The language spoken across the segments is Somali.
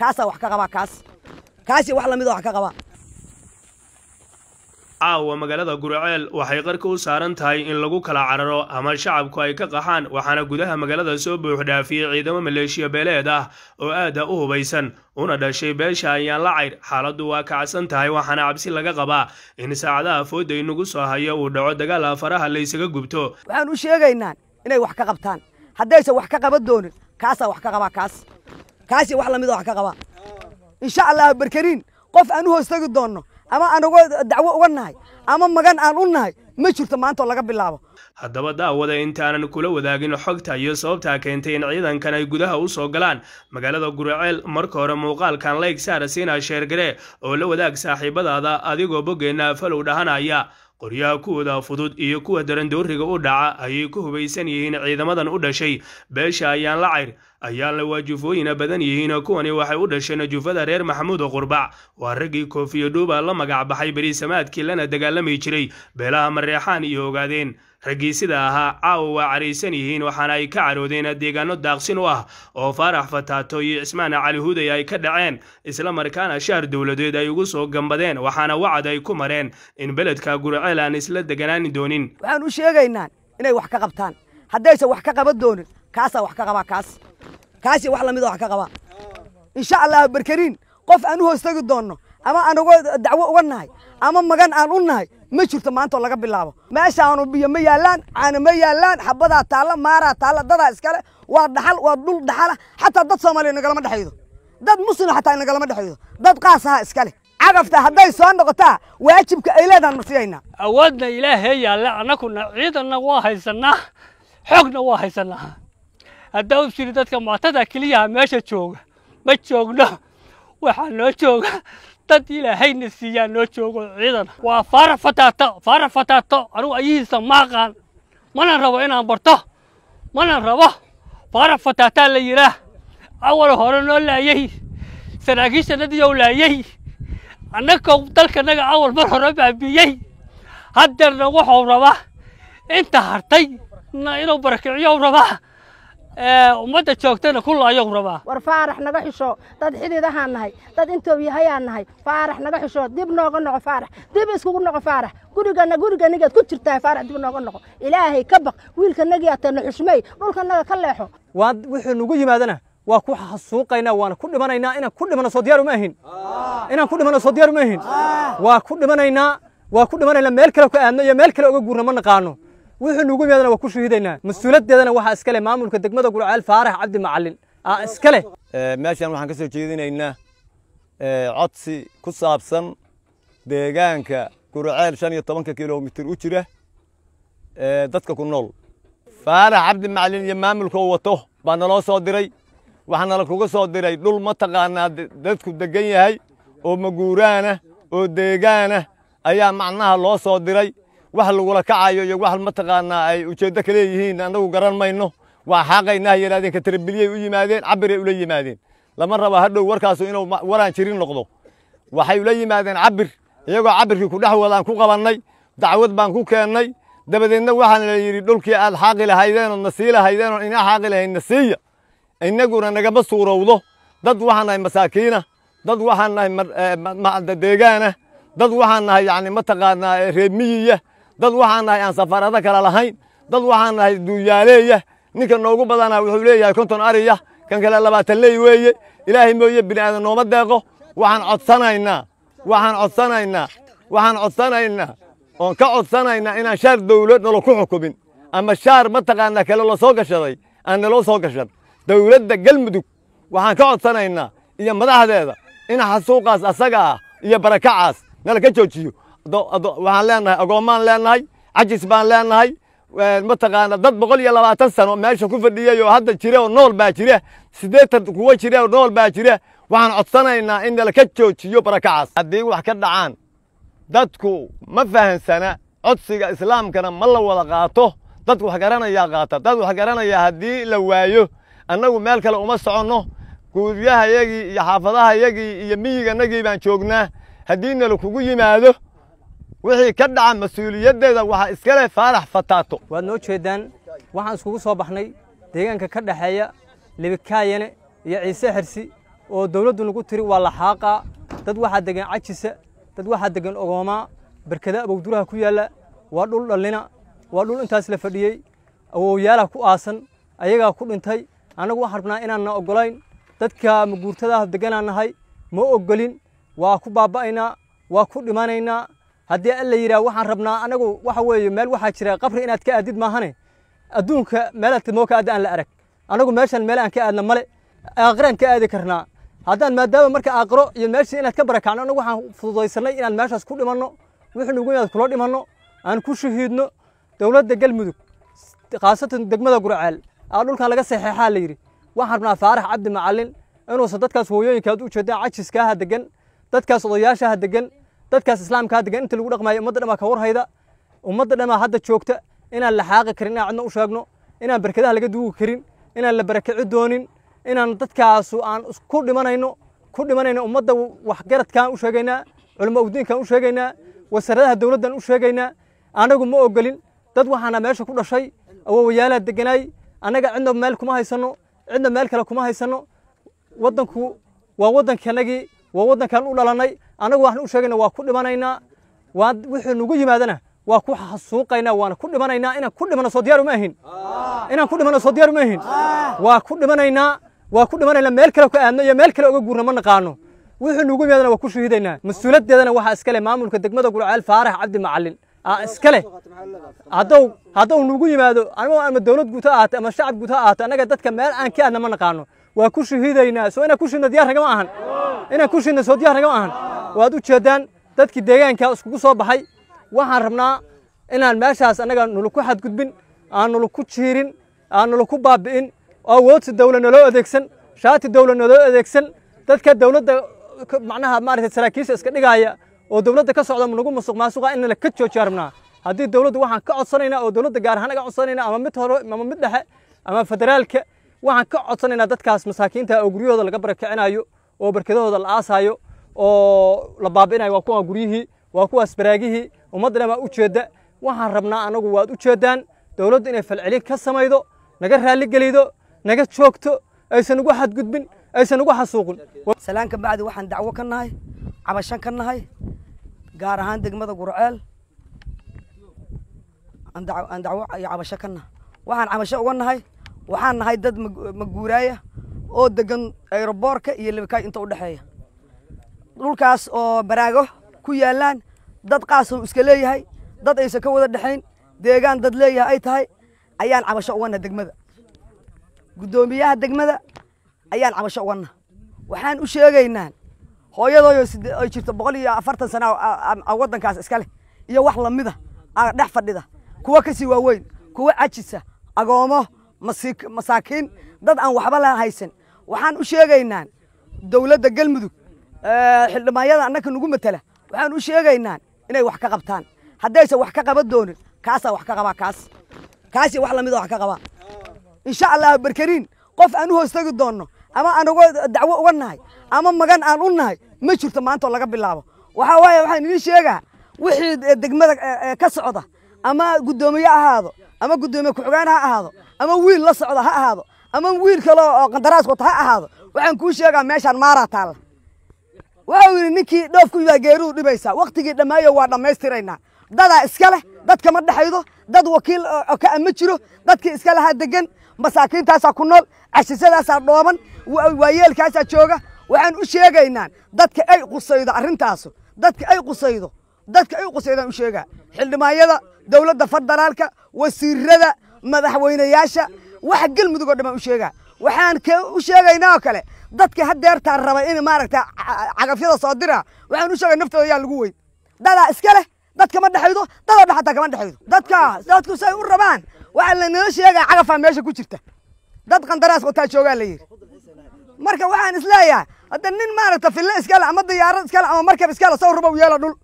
kaasaa wax ka qabaa kaas kaasi wax lamid wax ka qabaa caawa magaalada gurceel waxay qarka u saaran tahay in lagu kala cararo ama shacabku ay ka qaxaan waxaana gudaha magaalada soo buuxdhaafiyey ciidamo maleeshiya beeleed ah oo aada u hubaysan una dhashay beesha ayaan la cayr xaaladdu waa kacsan tahay waxaana cabsi laga qabaa in saacadaha fooda inagu soo hayo uu dhaco dagaal afaraha laysaga gubto waxaan u sheegaynaa inay wax ka qabtaan haddaysan wax ka qaban doonin kaasaa wax ka qabaa kaas kaasi wax lamid oo ah wax ka qaba insha allah barkariin qof aan u hoostagi doonno ama aan dacwo uga nahay ama magan aan u nahay ma jirto maantaoo laga bilaabo haddaba daawada intaanan kula wadaagin xogta iyo sababtaa keentay in ciidankan ay gudaha u soo galaan magaalada guriceel marka hore muuqaalkan leyg saara siinaa sheergare oo la wadaag saaxiibadaada adigoo boggeenna falow dhahanaya qoryaha kuwooda fudud iyo kuwa daran dooriga u dhaca ayay ku hubaysan yihiin ciidamadan u dhashay beesha ayaan la cayr ayaanla waa jufooyina badan yihiin kuwani waxay u dhasheen jufada reer maxamuud qurbac waa raggii koofiyo dhuuba la magac baxay beri samaadkii lana dagaalami jiray beelaha mareexaan iyo ogaadeen raggii ahaa caawo waa caraysan yihiin waxaana ay ka caroodeen deegaano daaqsin u ah oo faarax fataato iyo cismaan cali huday ay ka dhaceen isla markaana shaar dowladeed ay ugu soo gambadeen waxaana wacad ay ku mareen in beledka gurceel aan isla deganaani doonin waxaan u sheegaynaa inay wax ka qabtaan haddaysan wax ka qaban doonin kaasaa wax ka qabaa kaas kaasi wax lamid ah wax ka qaba insha allah barkariin qof aan u hoostagi doonno ama aan uga dacwo uga nahay ama magan aan u nahay ma jirto maantoo laga bilaabo meeshaanu biyo ma yaallaan caana ma yaallaan xabadaa taalla maaraa taalla dadaa iskale waa dhaxal waa dhul dhaxala xataa dad soomaaliya nagalama dhexaydo dad muslima xataa inagalama dhexaydo dad qaasaha iskale cagafta hadday soo noqotaa waajibka ay leedaan marsiyaynaa awoodna ilaahee yaalla annaguna ciidanna waa haysannaa xoogna waa haysannaa haddaa u jiri dadka muctada keliyaha meesha jooga ma joogno waxaa noo jooga dad ilaahayna siiyaan noo joogo ciidan waa faarax fataato faarax fataato anugu ayihiisa maaqaan mana rabo inaan barto mana rabo faarax fataataa la yidhaah awal hore noo laayey saraakiisha nadiyow laayey annagoo dalkanaga awal mar hore baabiiyey haddeerna wuxuu rabaa inta hartay inuu barakiciyow rabaa ummadda joogtana kulla ayuu rabaa war faarax naga xisho dad xidiidahaan nahay dad intow yahayaan nahay faarax naga xisho dib nooga noqo faarax dib iskugu noqo faarax gurigana guriganigeed ku jirtaa faarax dib nooga noqo ilaahay ka baq wiilkanagiatana xushmey dhulkanaga ka leexo waad wuxuu nagu yimaadana waa ku xasuuqaynaa waana ku dhimanaynaa inaan ku dhimano soo diyaar uma ahin inaan ku dhimano soo diyaar uma ahin waa ku dhimanaynaa waa ku dhimanaynaa meel kale ku aadno iyo meel kale uga guurna ma naqaano wixii nagu yaadana waa ku shuhidaynaa mas-uuladeedana waxaa iskale maamulka degmada gulcael faarax cabdi macalin iskale e, meeshan waxaan ka soo jeedinaynaa e, codsi ku saabsan deegaanka gurceel shan iyo tobanka kilomitir u jira e, dadka ku nool faarax cabdi macalin iyo maamulka u wato baa naloo soo diray waxaa kuga soo diray dhul ma taqaanaa dadku degan yahay oo maguuraana oo deegaana ayaa macnaha loo soo diray wax lagula kacayo iyo wax mataqaanaa ay ujeeddo kaleeyihiin leeyihiin annagu garan mayno waa xaaqaynaa hay katarabiliyay u yimaadeen cabiray ula yimaadeen lama raba hadhow warkaasu inuu waraan jirin noqdo waxay ula yimaadeen cabir iyagoo cabirkii ku dhex wadaan ku qabannay dacwad baan ku keennay dabadeedna waxaana la yidhi dhulkii aad xaaqi lahaydeen ood na sii ina xaaqi lahaydna siiya inaguna nagama suurowdo dad waxaan nahay masaakiina dad waxaan nahay eh, deegaana dad waxaan nahay yacni mataqaanaa eh, reemiyiya dad waxaan nahay aan safarada kale lahayn dad waxaan nahay duunyaaleeya ninka noogu badanaa ah wuxuu leeyahay konton ariya kan kale labaatan ley weeye ilaahay mooye bini aadan nooma deeqo waxaan codsanaynaa waxaan codsanaynaa waxaan codsanaynaa oon ka codsanaynaa inaan shaar dawlad nalo ku xukumin ama shaar mataqaanaa kale lasoo gashaday aan naloo soo gashan dowladda galmudug waxaan ka codsanaynaa iyo madaxdeeda in xasuuqaas asaga ah iyo barakacaas nala ka joojiyo waxaan leenahay agoommaan leenahay cajis baan leenahay mataqaana dad boqol iyo labaatan sano meesha ku fadhiyey oo hadda jira oo nool baa jira siddeetan kuwa jira oo nool baa jira waxaan codsanaynaa in nalaka joojiyo barakacaas haddii wax ka dhacaan dadku ma fahamsana codsiga islaamkana ma la wada qaato dadku wax garanayaa qaata dad wax garanayaa haddii la waayo annagu meel kale uma soconno guudyahayagii iyo xaafadahayagii iyo miyiganagii baan joognaa haddii kugu yimaado wixii ka dhaca mas-uuliyaddeeda waxaa iska iskaleh faarax fataato waad noo jeeddaan waxaan iskugu soo baxnay deegaanka ka dhexeeya lebikaayane iyo ciise xersi oo dowladdu nagu tiri waa laxaaqaa dad waxaa degan cajisa dad waxaa degan ogoomaa berkada abowduraha ku yaalla waa dhul dhallina waa dhul intaas la fadhiyey awowyaalaha ku aasan ayagaa ku dhintay annagu waxaan rabnaa inaanna oggolayn dadka maguurtadaah deganaan nahay ma ogolin waa ku baaba'aynaa waa ku dhimanaynaa haddii la yidhaah waxaan rabnaa anagu waxa weeye meel waxaa jira qabri inaad ka aadid maahane adduunka meelaad tidmoo ka aadda aan la arag anagu meeshan meel aan ka aadna male aakhiraan ka aadi karnaa haddaan maadaama marka aakhiro iyo meeshii inaad ka barakacno anagu waxaan fududaysannay inaan meeshaas ku dhimanno wixii nugu inaad kula dhimanno aan ku shahiidno dowladda galmudug khaasatan degmada guraceel aa dhulkan laga saxeexaa la yidhi waxaan rabnaa faarax cabdi macalin inuusan dadkaas hooyooyinka aad u jeedaan cajiskaaha deggan dadkaas odayaashaha deggan dadkaas islaamkaa degan inta lagu dhaqmaayo ummadda dhan baa ka warhayda ummadda dhan baa hadda joogta inaan la xaaqi karin inaan cidna u sheegno inaan barkadaha laga duugi karin inaan la barakaci doonin inaan dadkaasu aan ku dhimanayno ku dhimanayno ummadda waxgaradkaan u sheegaynaa culamo udiinkaan u sheegaynaa wasaaradaha dowladdan u sheegaynaa anagu ma ogolin dad waxaana meesha ku dhashay awowayaalaa deganaay annaga cidna meel kuma haysanno cidna meel kale kuma haysanno waddanku waa waddankannagii waa waddankan u dhalanay anagu waxaan u sheegayna waa ku dhimanaynaa wuxuu nagu yimaadana waa ku hasuuqaynaa waana ku dhimanaynaa inaan ku dhimano soo diyaaru ma ahin inaan ku dhimano soo diyaaru ma ahin waa ku dhimanaynaa waa ku dhimanaynaa meel kale ku aadno iyo meel kale uga guurna ma naqaano wuxuu nagu yimaadana waa ku shahiidaynaa mas-uuliyaddeedana waxaa iska leh maamulka degmada gulceel faarax cabdi macallin iskale haddaw haddau nagu yimaado ama dowlad guud ha ama shacab guud ha annaga dadka meel aan ka aadna ma naqaano waa ku shahiidaynaa soo inaan ku shihidno diyaar raga ma ahan inaan ku shidna soodiyaha naga maahan waad u jeedaan dadkii deegaanka iskugu soo baxay waxaan rabnaa inaan meeshaas annaga nulaku xadgudbin aan nulaku jiirin aan nulaku baabi'in oo woodsi dawla naloo adeegsan shaati dawla naloo adeegsan dadka dawladda macnaha maaragtay saraakiisha iska dhigaaya oo dawladda ka socda nagu musuq maasuqa in la ka joojiya rabnaa haddii dawladdu waxaan ka codsanaynaa oo dawladda gaar ahaan naga codsanaynaa ama mid hore ama mid dhexe ama federaalka waxaan ka codsanaynaa dadkaas masaakiinta oo guryahooda laga barakicinayo oo barkadahooda la aasaayo oo la baabinayo waa kuwa guryihii waa kuwaas baraagihii ummaddana baa u jeedda waxaan rabnaa annagu waad u jeeddaan dowladdu inay falcelin ka samaydo naga raalligelido naga joogto aysan ugu xadgudbin aysan ugu xasuuqin salaan bacdi waxaan dacwo ka nahay cabashan ka nahay gaar ahaan degmada gurceel aan dacwo iyo cabasho ka nahay waxaan cabasho uga nahay waxaan nahay dad maguuraaya oo degan ayroboorka iyo libakaay inta u dhexeeya dhulkaas oo baraago ku yaallaan dad qaasoo iska leeyahay dad aysan ka wada dhexayn deegaan dad leeyahay ay tahay ayaan cabasho uganna degmada guddoomiyaha degmada ayaan cabasho uganna waxaan u sheegaynaa hooyadooyo ay jirto boqol iyo afartan sana waddankaas iska leh iyo wax lamida dhex fadhida kuwa kasii waaweyn kuwo cajisa agoomo masaakiin dad aan waxba la haysan waxaan u sheegaynaan dawladda galmudug xildhibaanyada annaka nagu matela waxaan u sheegaynaan inay wax ka qabtaan haddaysan wax ka qaban doonin kaasaa wax ka qabaa kaas kaasi wax lamid ah wax ka qabaa insha allah barkariin qof aan u hoostagi doonno ama aan dacwo uga nahay ama magan aan u nahay ma jirto maantoo laga bilaabo waxaa waaya waxaan idin sheegaa wixii degmada ka socda ama guddoomiye ahaado ama guddoomiye ku-xogaan ha ahaado ama wiil la socda ha ahaado ama wiil kale oo qandaraas wata ha ahaado waxaan kuu sheegaa meeshaan maara taalla waxau yidhi ninkii dhoof ku yidaa dhibaysaa wakhtigii dhammaayo waa dhammaystiraynaa dadaa iska leh dad kama dhexaydo dad wakiil kaa ah ma jiro dadkii iska lahaa degan masaakiintaasaa ku nool cashisadaasaa dhooban waayeelkaasaa jooga waxaan u sheegaynaan dadka ay qusaydo arrintaasu dadka ay qusaydo dadka ay qusaydaan u sheegaa xildhimaanyada dowladda federaalka wasiirada madaxweynayaasha وحق المدوغ دم وشيغا وحان كي وشيغا ينوكالي دادكي هاد دير تارربا إني مارك تا عقفيضا صادرا وحان وشيغا نفتو يا القوي دادا اسكالي دادكي مادا حيدو دادا بحطا كمان حيدو دادكا دادكو ساي ورمان وحان لن وشيغا عقفا ميشا كوشيرتا دادكا دراس قطاج شوغا لي مركا وحان اسلايا هادا نين مارك تا في الله اسكالا عمد يارد اسكالا عمد مركب اسكالا صور ربا ويالا دول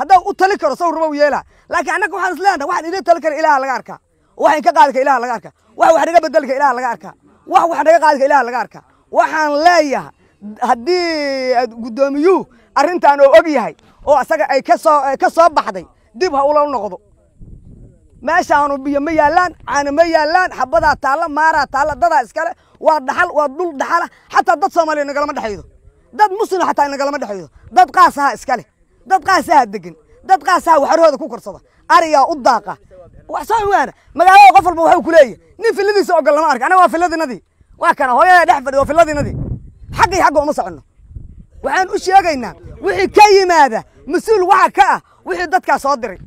هذا أتلكر صور ربا ويالا لكن أنا كوحان اسلايا واحد إذا تلكر إلها لغاركا واحد كقالك إلها لغاركا wax wax naga bedelka ilaah laga arkaa wax wax naga qaadka ilaah laga arkaa waxaan leeyahay haddii guddoomiyuhu arrintan oo og yahay oo asaga ay kasoo ka soo baxday dib ha ula noqdo meeshaanu biyo ma yaallaan caana ma yaallaan xabadaa taalla maaraa taalla dadaa iskale waa dhaxal waa dhul dhaxala xataa dad soomaaliya nagalama dhexaydo dad muslim xataa nagalama dhexaydo dad qaasaha iskale dad qaasaha aha degan dad qaas aha waxarahooda ku korsada arigaa u daaqa wax soo waana magaalada qof walba waxuu ku leeyahay nin filladiisa ogol lama ark anaga waa filladinadii waa kana hooyada dhex fadhi waa filadinadii xagga iyo xagga uma soconno waxaan u sheegaynaa wixii ka yimaada mas-uul waxa ka ah wixii dadkaa soo diray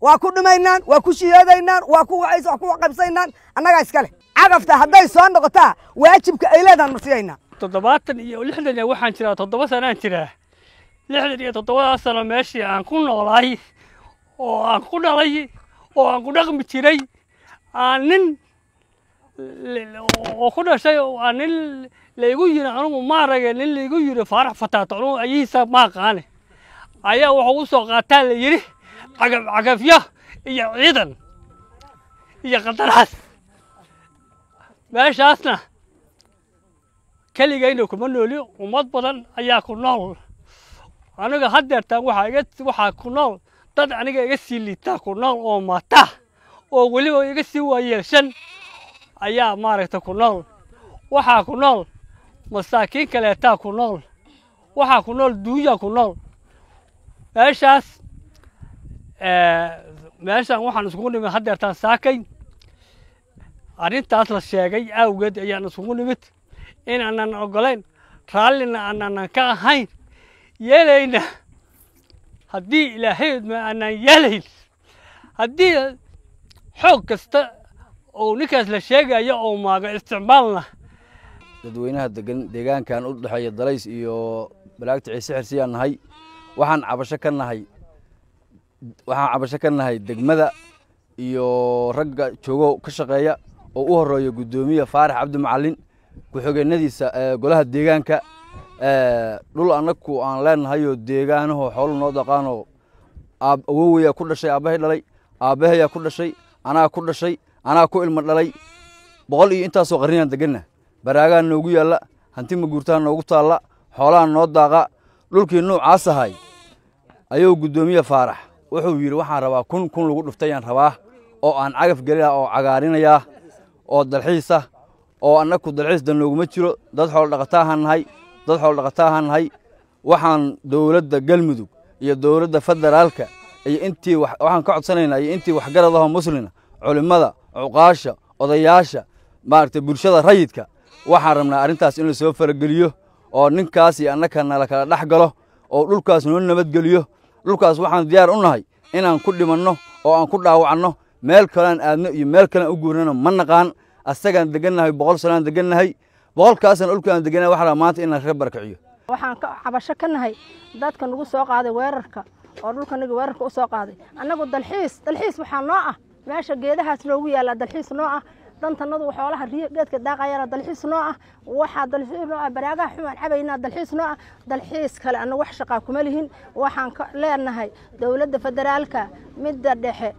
waa ku dhimaynaan waa ku shiyoadaynaan waa ku waas wax ku qabsaynaan annagaa iskale cagafta hadday soo noqotaa waajibka ay leedaan marsiyaynaa toddobaatan iyo lixdan ee waxaan jiraa toddoba sanaan jiraa lixdan iyo toddobadaa sano meeshii aan ku noolaay oo aan ku dhalay oo aan ku dhaqmi jiray nin oo ku dhashay waa nin laigu yiri anugu maarage nin laigu yiri faarax fataato anugu ayihiisa maaqaane ayaa wuxuu u soo qaataa la yidhi cagaf cagafyo iyo ciidan iyo qandaraas meeshaasna keligayna kuma nooli ummad badan ayaa ku nool aniga haddeertaan waxaa ku nool dad aniga iga sii liitaa ku nool oo mataa oo weliba iga sii waayeelshan ayaa maaragta ku nool waxaa ku nool masaakiin kaleetaa ku nool waxaa ku nool duuyaa ku nool meeshaas meeshan waxaan iskugu nimid haddeertaan saakay arrintaas la sheegay awgeed ayaan iskugu nimid inaanan ogolayn raallina aanaanan ka ahayn yeelayna haddii ilaahay ma aanaan yeelayn haddii xoog kasta oo ninkaas la sheegayo oo maaga isticmaalna dadweynaha degan deegaankan u dhexeeya dalays iyo balaagta ciise xirsiyaan nahay waxaan cabasho ka nahay waxaan cabasho ka nahay degmada iyo ragga joogo ka shaqeeya oo u horeeya guddoomiya faarax cabdi macallin ku xogeenadiisa eh, golaha deegaanka eh, dhul annagu aan leenahayoo deegaanaho xoolu noo daqaanoo awowayaa ku dhashay aabbahay dhalay aabbahayaa ku dhashay anaa ku dhashay anaa ku ilmo dhalay boqol iyo intaasoo qarninaan deganna baraagaa noogu yaalla hanti maguurtaha noogu taalla xoolaha noo daaqa dhulkii nuucaas ahay ayuu guddoomiye faarax wuxuu yidhi waxaan rabaa kun kun lagu dhuftayaan rabaa oo aan cagaf gelina oo cagaarinayaa oo dalxiisah oo annaku dalxiis dan nooguma jiro dad xooldhaqataaha nahay dad xooldhaqataaha nahay waxaan dowladda galmudug iyo dowladda federaalka iyo waxaan ka codsanaynaa iyo intii waxgaradaho muslina culimmada cuqaasha odayaasha maaragtay bulshada rayidka waxaan rabnaa arrintaas in la soo farageliyo oo ninkaas iyo annaka nala kala dhex galo oo dhulkaas noo nabadgeliyo dhulkaas waxaan diyaar u nahay inaan ku dhimanno oo aan ku dhaawacanno meel kalean aadno iyo meel kalean u guurnano ma naqaan asagaan degannahay boqol sanaan degannahay boqolkaasaan dhulkaan degannahay waxaa maanta inaan ka barkaciyo waxaan cabasho ka nahay dadka nagu soo qaaday weerarka oo dhulkaniga weerarka usoo qaaday annagu dalxiis dalxiis waxaa noo ah meesha geedahaas noogu yaallaa dalxiis noo ah dantanadu xoolaha geedka daaqayana dalxiis noo ah waxaa dalxiis noo ah baraagaha xumaan cabaynaa dalxiis noo ah dalxiis kale annagu wax shaqaa kuma lihin waxaan ka leenahay dowladda federaalka midda dhexe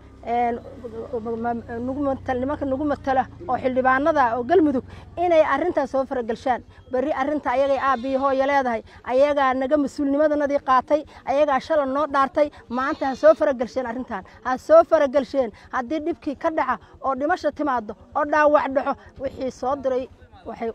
nimanka nagu matala oo xildhibaanada oo galmudug inay arintaas soo faragelshaan berri arinta ayagay aabbiyo hooyo leedahay ayagaa naga mas-uulnimadanadii qaatay ayagaa shala noo dhaartay maanta ha soo faragelsheen arintan ha soo faragelsheen haddii dhibkii ka dhaca oo dhimasha timaado oo dhaawac dhaco wixii soo diray waxay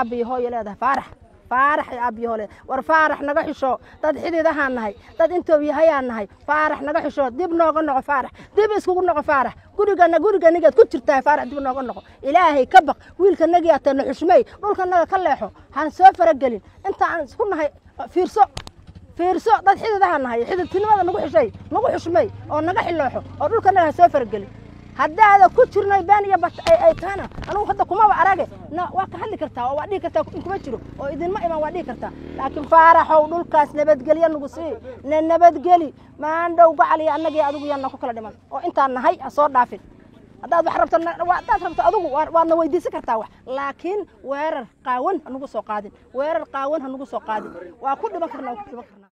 aabbiyo hooya leedahay faarax faarax aabyahole war faarax naga xishoo dad xididahaa nahay dad intoobiyahayaa nahay faarax naga xishoo dib nooga noqo faarax dib iskugu noqo faarax gurigana guriganigaad ku jirtahay faarax dib nooga noqo ilaahay ka baq wiilkanagiyaa tana xushmey dhulkanaga ka leexo haan soo faragelin inta isku nahay ah, fiirso fiirso dad xidiidahaa nahay xididtinimada nagu xishay nagu xushmay oo naga xilooxo oo dhulkanaga ha soo faragelin haddaada ku jirnay baan iyo bat ay anugu hadda kumaba arage waa ka hadli kartaa oo waa dhihi kartaa inkuma jiro oo idinma iman waa dhihi kartaa laakiin faaraxow dhulkaas nabadgelya nagu sii na nabadgeli maandhow gacaliya annagii adugu yaanna ku kala dhiman oo intaan nahay ha soo dhaafin haddaad wax rabto haddaad rabto adugu waadna weydiisan kartaa wax laakiin weerar qaawan hanugu soo qaadin weerar qaawan hanugu soo qaadin waa ku dhiman karnaa waa ku dhiman karnaa